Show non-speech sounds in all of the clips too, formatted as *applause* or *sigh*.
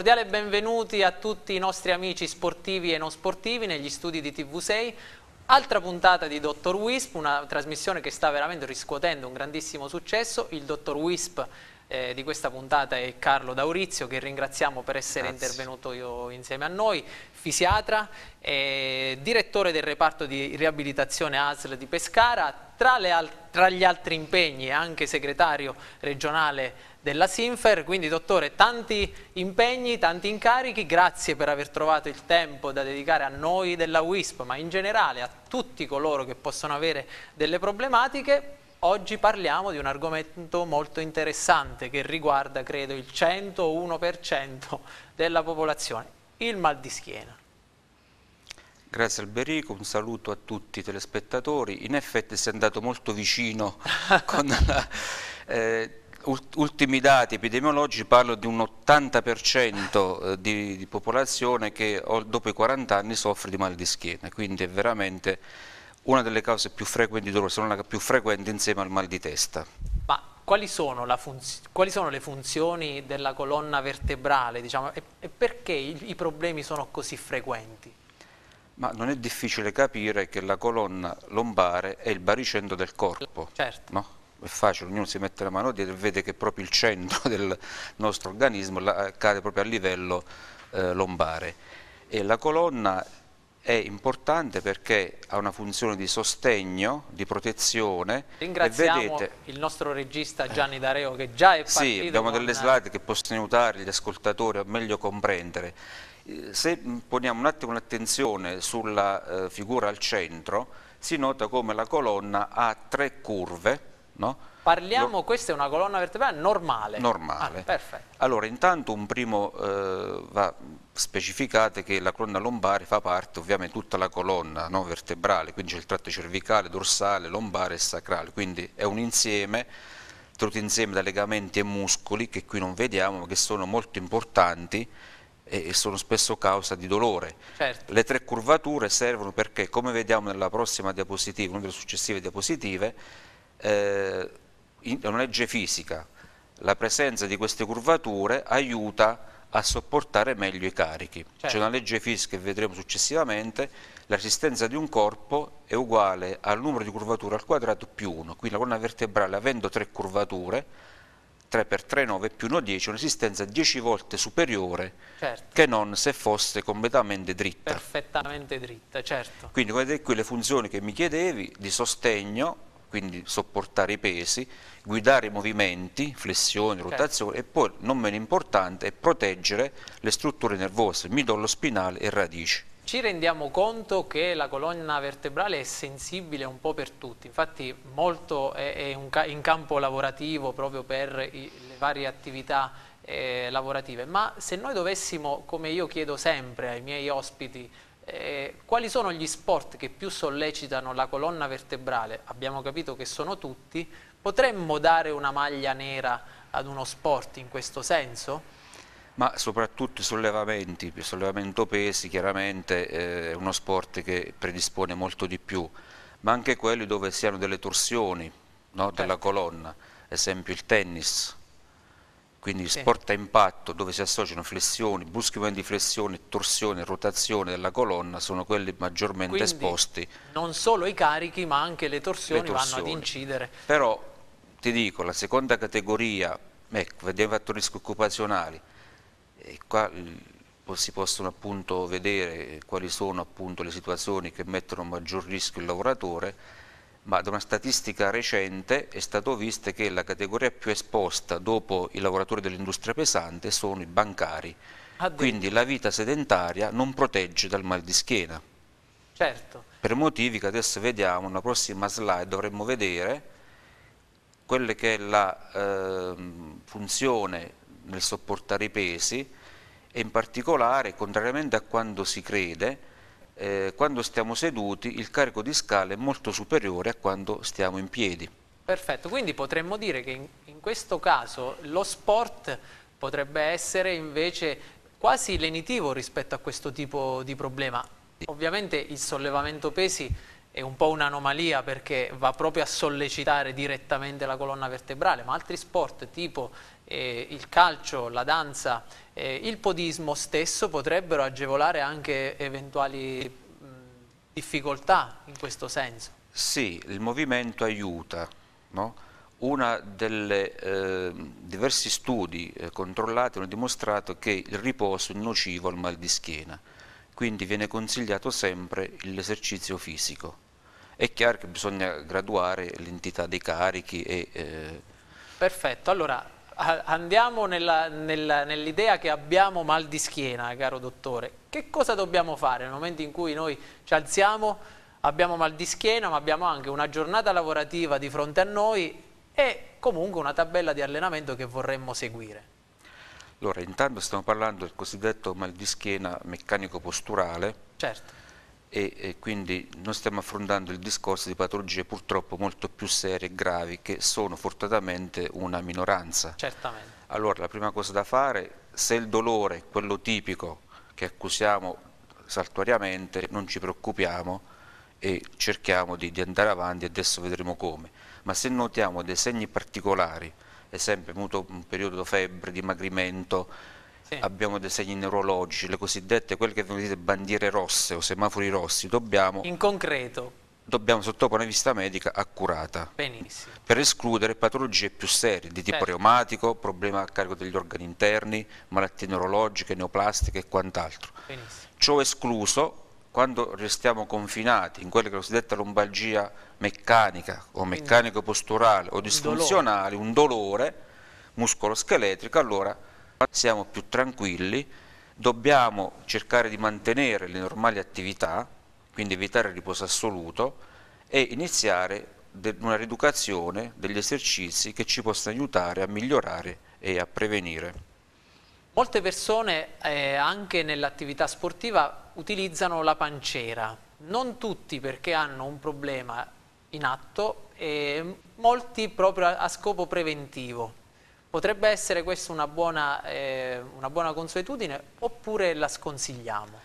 cordiale benvenuti a tutti i nostri amici sportivi e non sportivi negli studi di TV6. Altra puntata di Dottor Wisp, una trasmissione che sta veramente riscuotendo un grandissimo successo. Il Dottor Wisp eh, di questa puntata è Carlo Daurizio che ringraziamo per essere Grazie. intervenuto insieme a noi, fisiatra, eh, direttore del reparto di riabilitazione ASL di Pescara, tra, le, tra gli altri impegni è anche segretario regionale della Sinfer, quindi dottore tanti impegni, tanti incarichi, grazie per aver trovato il tempo da dedicare a noi della WISP ma in generale a tutti coloro che possono avere delle problematiche Oggi parliamo di un argomento molto interessante che riguarda, credo, il 101% della popolazione, il mal di schiena. Grazie Alberico, un saluto a tutti i telespettatori. In effetti si è andato molto vicino *laughs* con la, eh, ultimi dati epidemiologici parlo di un 80% eh, di, di popolazione che dopo i 40 anni soffre di mal di schiena, quindi è veramente una delle cause più frequenti di dolore, se non la più frequente insieme al mal di testa. Ma quali sono, quali sono le funzioni della colonna vertebrale diciamo, e, e, perché i, i problemi sono così frequenti? Ma non è difficile capire che la colonna lombare è il baricentro del corpo. Certo. No? È facile, ognuno si mette la mano dietro e vede che proprio il centro *laughs* del nostro organismo cade proprio a livello eh, lombare. E la colonna è importante perché ha una funzione di sostegno, di protezione. Ringraziamo vedete, il nostro regista Gianni D'Areo che già è partito. Sì, abbiamo con... delle slide che possono aiutare gli ascoltatori a meglio comprendere. Se poniamo un attimo l'attenzione sulla eh, figura al centro, si nota come la colonna ha tre curve No? Parliamo, Lo... questa è una colonna vertebrale normale? Normale. Ah, perfetto. Allora, intanto un primo eh, va specificato che la colonna lombare fa parte ovviamente tutta la colonna no, vertebrale, quindi c'è il tratto cervicale, dorsale, lombare e sacrale, quindi è un insieme tenuto insieme da legamenti e muscoli che qui non vediamo ma che sono molto importanti e sono spesso causa di dolore. Certo. Le tre curvature servono perché, come vediamo nella prossima diapositiva, una delle successive diapositive, eh, in, una legge fisica, la presenza di queste curvature aiuta a sopportare meglio i carichi. Certo. C'è una legge fisica che vedremo successivamente, la resistenza di un corpo è uguale al numero di curvature al quadrato più 1, quindi la colonna vertebrale avendo tre curvature, 3 per 3 9 più 1 10, una resistenza 10 volte superiore certo. che non se fosse completamente dritta. Perfettamente dritta, certo. Quindi come vedete qui le funzioni che mi chiedevi di sostegno quindi sopportare i pesi, guidare i movimenti, flessioni, okay. Certo. rotazioni e poi, non meno importante, è proteggere le strutture nervose, midollo spinale e radici. Ci rendiamo conto che la colonna vertebrale è sensibile un po' per tutti, infatti molto è, è in campo lavorativo proprio per i, le varie attività eh, lavorative, ma se noi dovessimo, come io chiedo sempre ai miei ospiti, eh, quali sono gli sport che più sollecitano la colonna vertebrale? Abbiamo capito che sono tutti. Potremmo dare una maglia nera ad uno sport in questo senso? Ma soprattutto i sollevamenti, il sollevamento pesi chiaramente eh, è uno sport che predispone molto di più, ma anche quelli dove siano delle torsioni no, della certo. colonna, esempio il tennis, quindi sì. sport a impatto dove si associano flessioni, bruschi movimenti di flessione, torsione, rotazione della colonna sono quelli maggiormente quindi, esposti. Non solo i carichi ma anche le torsioni, le torsioni, vanno ad incidere. Però ti dico, la seconda categoria, ecco, vediamo i fattori occupazionali, e qua si possono appunto vedere quali sono appunto le situazioni che mettono maggior rischio il lavoratore ma da una statistica recente è stato visto che la categoria più esposta dopo i lavoratori dell'industria pesante sono i bancari. Ah, Quindi la vita sedentaria non protegge dal mal di schiena. Certo. Per motivi che adesso vediamo, nella prossima slide dovremmo vedere quella che è la eh, funzione nel sopportare i pesi e in particolare, contrariamente a quanto si crede, eh, quando stiamo seduti il carico di scale è molto superiore a quando stiamo in piedi. Perfetto, quindi potremmo dire che in, in questo caso lo sport potrebbe essere invece quasi lenitivo rispetto a questo tipo di problema. Ovviamente il sollevamento pesi è un po' un'anomalia perché va proprio a sollecitare direttamente la colonna vertebrale, ma altri sport tipo eh, il calcio, la danza, eh, il podismo stesso potrebbero agevolare anche eventuali mh, difficoltà in questo senso. Sì, il movimento aiuta. No? Uno dei eh, diversi studi eh, controllati hanno dimostrato che il riposo è nocivo al mal di schiena, quindi viene consigliato sempre l'esercizio fisico. È chiaro che bisogna graduare l'entità dei carichi e... Eh, Perfetto, allora andiamo nell'idea che abbiamo mal di schiena, caro dottore. Che cosa dobbiamo fare nel momento in cui noi ci alziamo, abbiamo mal di schiena, ma abbiamo anche una giornata lavorativa di fronte a noi e comunque una tabella di allenamento che vorremmo seguire? Allora, intanto stiamo parlando del cosiddetto mal di schiena meccanico-posturale. Certo e, e quindi noi stiamo affrontando il discorso di patologie purtroppo molto più serie e gravi che sono fortunatamente una minoranza. Certamente. Allora la prima cosa da fare, se il dolore è quello tipico che accusiamo saltuariamente, non ci preoccupiamo e cerchiamo di, di andare avanti e adesso vedremo come. Ma se notiamo dei segni particolari, esempio avuto un periodo di febbre, dimagrimento, sì. abbiamo dei segni neurologici, le cosiddette, quelle che vengono dite bandiere rosse o semafori rossi, dobbiamo... In concreto? Dobbiamo sottoporre una vista medica accurata. Benissimo. Per escludere patologie più serie, di tipo certo. reumatico, problema a carico degli organi interni, malattie neurologiche, neoplastiche e quant'altro. Ciò escluso, quando restiamo confinati in quella che è la cosiddetta lombalgia meccanica o meccanico-posturale o disfunzionale, un dolore muscoloscheletrico, allora siamo più tranquilli, dobbiamo cercare di mantenere le normali attività, quindi evitare il riposo assoluto e iniziare una rieducazione degli esercizi che ci possa aiutare a migliorare e a prevenire. Molte persone eh, anche nell'attività sportiva utilizzano la pancera, non tutti perché hanno un problema in atto e molti proprio a scopo preventivo. Potrebbe essere questa una buona, eh, una buona consuetudine oppure la sconsigliamo?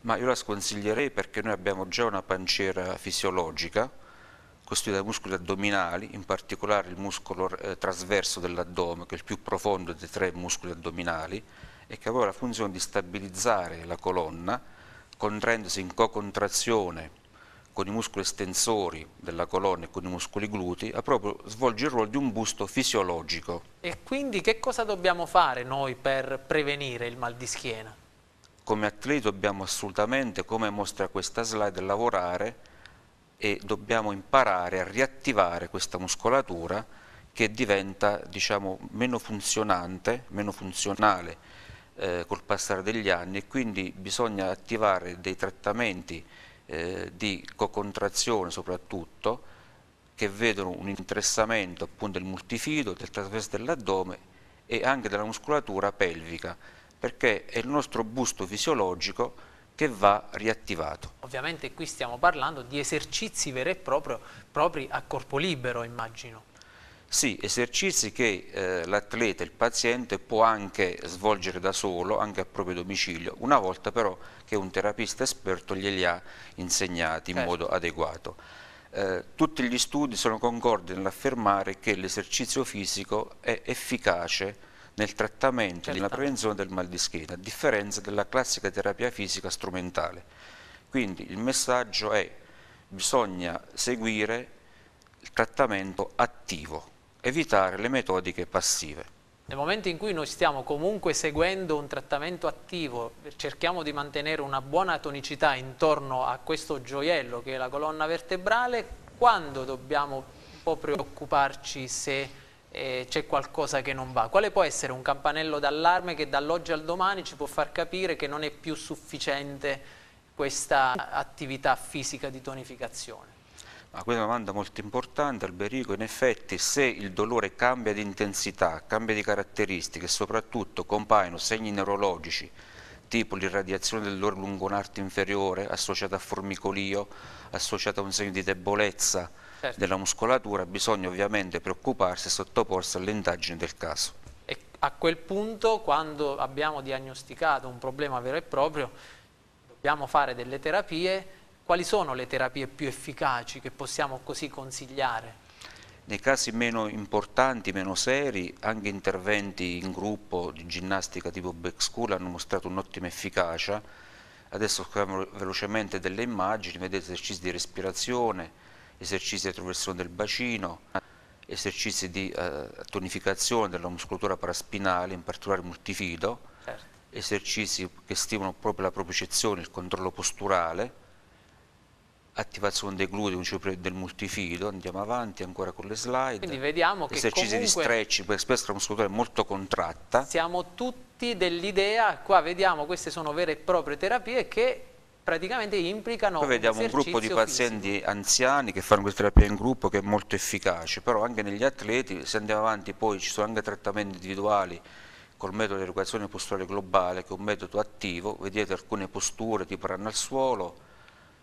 Ma io la sconsiglierei perché noi abbiamo già una panciera fisiologica costituita da muscoli addominali, in particolare il muscolo eh, trasverso dell'addome, che è il più profondo dei tre muscoli addominali, e che aveva la funzione di stabilizzare la colonna, contraendosi in co-contrazione con i muscoli estensori della colonna e con i muscoli glutei, proprio, svolge il ruolo di un busto fisiologico. E quindi che cosa dobbiamo fare noi per prevenire il mal di schiena? Come atleti dobbiamo assolutamente, come mostra questa slide, lavorare e dobbiamo imparare a riattivare questa muscolatura che diventa diciamo, meno funzionante, meno funzionale eh, col passare degli anni e quindi bisogna attivare dei trattamenti eh, di cocontrazione soprattutto, che vedono un interessamento appunto del multifido, del trasverso dell'addome e anche della muscolatura pelvica, perché è il nostro busto fisiologico che va riattivato. Ovviamente qui stiamo parlando di esercizi veri e propri, propri a corpo libero, immagino. Sì, esercizi che eh, l'atleta, il paziente può anche svolgere da solo, anche a proprio domicilio, una volta però che un terapista esperto glieli ha insegnati in certo. modo adeguato. Eh, tutti gli studi sono concordi nell'affermare che l'esercizio fisico è efficace nel trattamento e nella prevenzione del mal di schiena, a differenza della classica terapia fisica strumentale. Quindi il messaggio è bisogna seguire il trattamento attivo evitare le metodiche passive. Nel momento in cui noi stiamo comunque seguendo un trattamento attivo, cerchiamo di mantenere una buona tonicità intorno a questo gioiello che è la colonna vertebrale, quando dobbiamo un po' preoccuparci se eh, c'è qualcosa che non va? Quale può essere un campanello d'allarme che dall'oggi al domani ci può far capire che non è più sufficiente questa attività fisica di tonificazione? A ah, questa domanda molto importante, Alberico, in effetti se il dolore cambia di intensità, cambia di caratteristiche e soprattutto compaiono segni neurologici tipo l'irradiazione del dolore lungo un inferiore associata a formicolio, associata a un segno di debolezza certo. della muscolatura, bisogna ovviamente preoccuparsi e sottoporsi all'indagine del caso. E a quel punto, quando abbiamo diagnosticato un problema vero e proprio, dobbiamo fare delle terapie quali sono le terapie più efficaci che possiamo così consigliare? Nei casi meno importanti, meno seri, anche interventi in gruppo di ginnastica tipo back school hanno mostrato un'ottima efficacia. Adesso scriviamo velocemente delle immagini, vedete esercizi di respirazione, esercizi di attraversione del bacino, esercizi di eh, tonificazione della muscolatura paraspinale, in particolare multifido, certo. esercizi che stimolano proprio la propriocezione, il controllo posturale, attivazione dei glutei, del multifido andiamo avanti ancora con le slide. Quindi vediamo che esercizi di stretching, perché spesso la muscolatura è molto contratta. Siamo tutti dell'idea, qua vediamo queste sono vere e proprie terapie che praticamente implicano Poi vediamo un, un gruppo di pazienti fisico. anziani che fanno questa terapia in gruppo che è molto efficace, però anche negli atleti, se andiamo avanti poi ci sono anche trattamenti individuali col metodo di educazione posturale globale che è un metodo attivo, vedete alcune posture tipo ranno al suolo,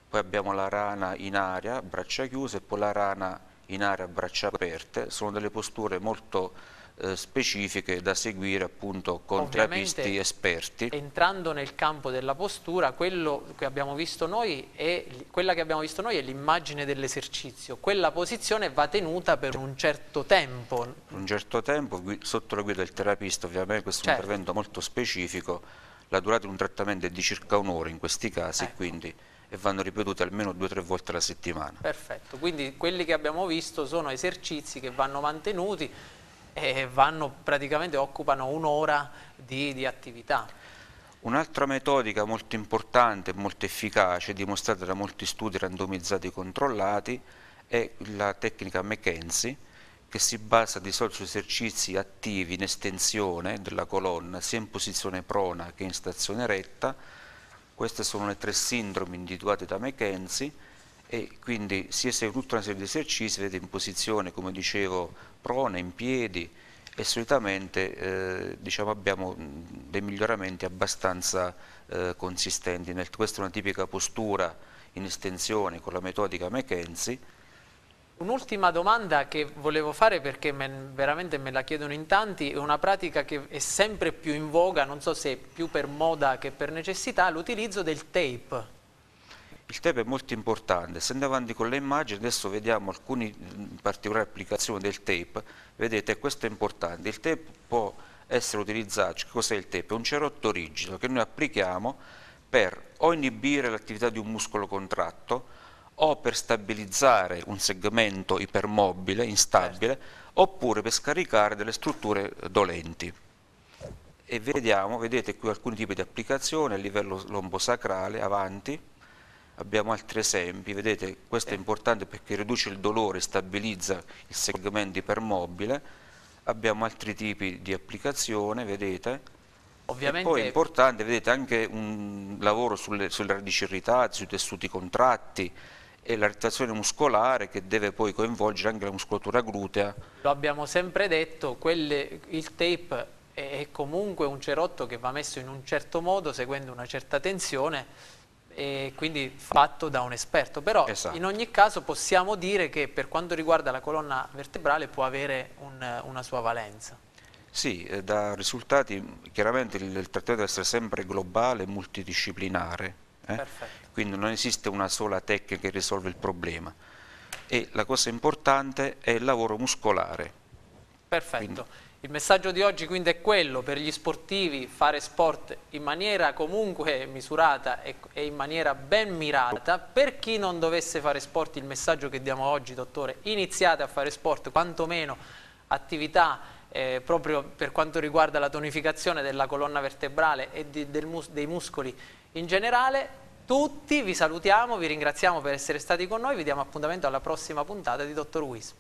poi abbiamo la rana in aria, braccia chiuse, e poi la rana in aria, braccia aperte, sono delle posture molto eh, specifiche da seguire appunto con Ovviamente, terapisti esperti. Entrando nel campo della postura, quello che abbiamo visto noi è, quella che abbiamo visto noi è l'immagine dell'esercizio, quella posizione va tenuta per un certo tempo. Un certo tempo, sotto la guida del terapista, ovviamente questo certo. un intervento molto specifico, la durata di un trattamento è di circa un'ora in questi casi, ecco. quindi e vanno ripetute almeno due o tre volte alla settimana. Perfetto, quindi quelli che abbiamo visto sono esercizi che vanno mantenuti e vanno, praticamente occupano un'ora di, di attività. Un'altra metodica molto importante e molto efficace, dimostrata da molti studi randomizzati e controllati, è la tecnica McKenzie, che si basa di solito su esercizi attivi in estensione della colonna, sia in posizione prona che in stazione retta, queste sono le tre sindromi individuate da McKenzie e quindi si esegue tutta una serie di esercizi, vedete in posizione, come dicevo, prona, in piedi e solitamente eh, diciamo, abbiamo dei miglioramenti abbastanza eh, consistenti. Nel, questa è una tipica postura in estensione con la metodica McKenzie Un'ultima domanda che volevo fare perché me, veramente me la chiedono in tanti, è una pratica che è sempre più in voga, non so se più per moda che per necessità, l'utilizzo del tape. Il tape è molto importante, essendo avanti con le immagini, adesso vediamo alcune particolari applicazioni del tape, vedete questo è importante, il tape può essere utilizzato, cos'è il tape? È un cerotto rigido che noi applichiamo per o inibire l'attività di un muscolo contratto o per stabilizzare un segmento ipermobile, instabile, certo. oppure per scaricare delle strutture eh, dolenti. E vediamo, vedete qui alcuni tipi di applicazione a livello lombosacrale, avanti, abbiamo altri esempi, vedete questo è importante perché riduce il dolore, stabilizza il segmento ipermobile, abbiamo altri tipi di applicazione, vedete, Ovviamente... E poi è importante, vedete, anche un lavoro sulle, sulle radici irritate, sui tessuti contratti, e la retrazione muscolare che deve poi coinvolgere anche la muscolatura glutea. Lo abbiamo sempre detto, quelle, il tape è comunque un cerotto che va messo in un certo modo, seguendo una certa tensione, e quindi fatto da un esperto. Però esatto. in ogni caso possiamo dire che per quanto riguarda la colonna vertebrale può avere un, una sua valenza. Sì, eh, da risultati chiaramente il, il, trattamento deve essere sempre globale e multidisciplinare. Eh? Perfetto quindi non esiste una sola tecnica che risolve il problema e la cosa importante è il lavoro muscolare. Perfetto. Quindi, il messaggio di oggi quindi è quello, per gli sportivi fare sport in maniera comunque misurata e, in maniera ben mirata. Per chi non dovesse fare sport, il messaggio che diamo oggi, dottore, iniziate a fare sport, quantomeno attività eh, proprio per quanto riguarda la tonificazione della colonna vertebrale e di, mus dei muscoli in generale, tutti, vi salutiamo, vi ringraziamo per essere stati con noi, vi diamo appuntamento alla prossima puntata di Dottor Wisp.